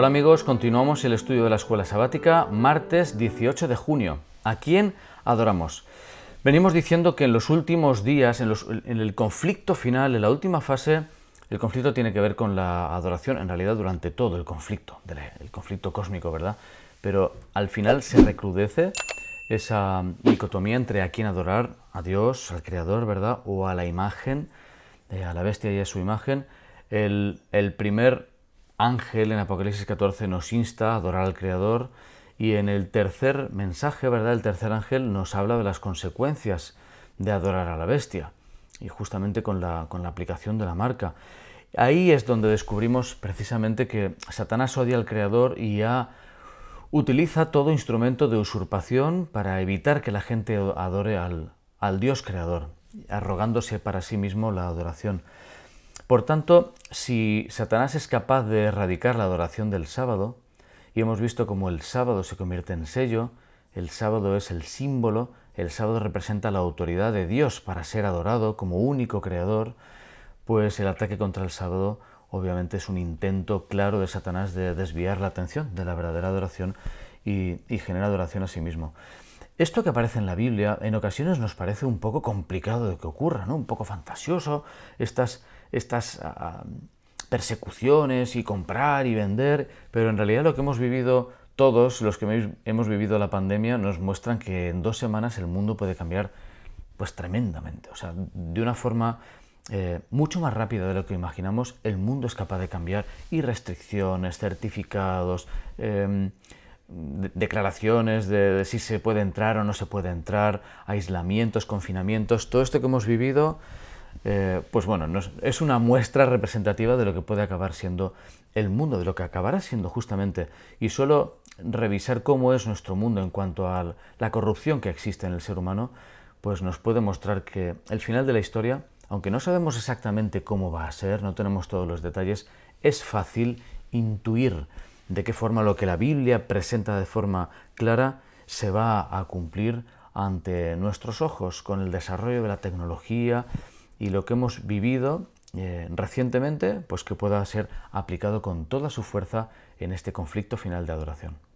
Hola amigos, continuamos el estudio de la escuela sabática martes 18 de junio. ¿A quién adoramos? Venimos diciendo que en los últimos días, en, el conflicto final, en la última fase, el conflicto tiene que ver con la adoración, en realidad durante todo el conflicto, el conflicto cósmico, ¿verdad? Pero al final se recrudece esa dicotomía entre a quién adorar, a Dios, al Creador, ¿verdad? O a la imagen, eh, a la bestia y a su imagen. el, el primer ángel en Apocalipsis 14 nos insta a adorar al Creador y en el tercer mensaje, ¿verdad? El tercer ángel nos habla de las consecuencias de adorar a la bestia y justamente con la, aplicación de la marca. Ahí es donde descubrimos precisamente que Satanás odia al Creador y ya utiliza todo instrumento de usurpación para evitar que la gente adore al, al Dios Creador, arrogándose para sí mismo la adoración. Por tanto, si Satanás es capaz de erradicar la adoración del sábado, y hemos visto cómo el sábado se convierte en sello, el sábado es el símbolo, el sábado representa la autoridad de Dios para ser adorado como único creador, pues el ataque contra el sábado obviamente es un intento claro de Satanás de desviar la atención de la verdadera adoración y, generar genera adoración a sí mismo. Esto que aparece en la Biblia en ocasiones nos parece un poco complicado de que ocurra, ¿no? Un poco fantasioso, estas, estas ah, ah, persecuciones y comprar y vender, pero en realidad lo que hemos vivido todos los que hemos vivido la pandemia nos muestran que en dos semanas el mundo puede cambiar pues tremendamente. O sea, de una forma eh, mucho más rápida de lo que imaginamos, el mundo es capaz de cambiar y restricciones, certificados, em, declaraciones de, si se puede entrar o no se puede entrar, aislamientos, confinamientos, todo esto que hemos vivido, eh, pues bueno, es una muestra representativa de lo que puede acabar siendo el mundo, de lo que acabará siendo justamente. Y solo revisar cómo es nuestro mundo en cuanto a la corrupción que existe en el ser humano, pues nos puede mostrar que el final de la historia, aunque no sabemos exactamente cómo va a ser, no tenemos todos los detalles, es fácil intuir de qué forma lo que la Biblia presenta de forma clara se va a cumplir ante nuestros ojos con el desarrollo de la tecnología y lo que hemos vivido eh, recientemente, pues que pueda ser aplicado con toda su fuerza en este conflicto final de adoración.